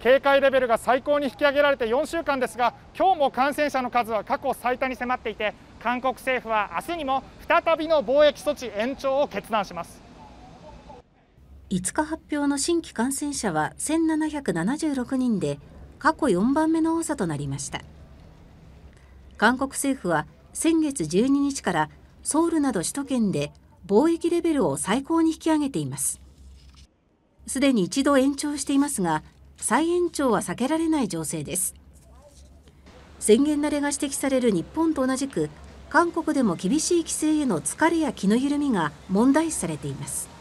警戒レベルが最高に引き上げられて4週間ですが今日も感染者の数は過去最多に迫っていて韓国政府は明日にも再びの貿易措置延長を決断します5日発表の新規感染者は1776人で過去4番目の多さとなりました韓国政府は先月12日からソウルなど首都圏で貿易レベルを最高に引き上げていますすでに一度延長していますが再延長は避けられない情勢です宣言慣れが指摘される日本と同じく韓国でも厳しい規制への疲れや気の緩みが問題視されています。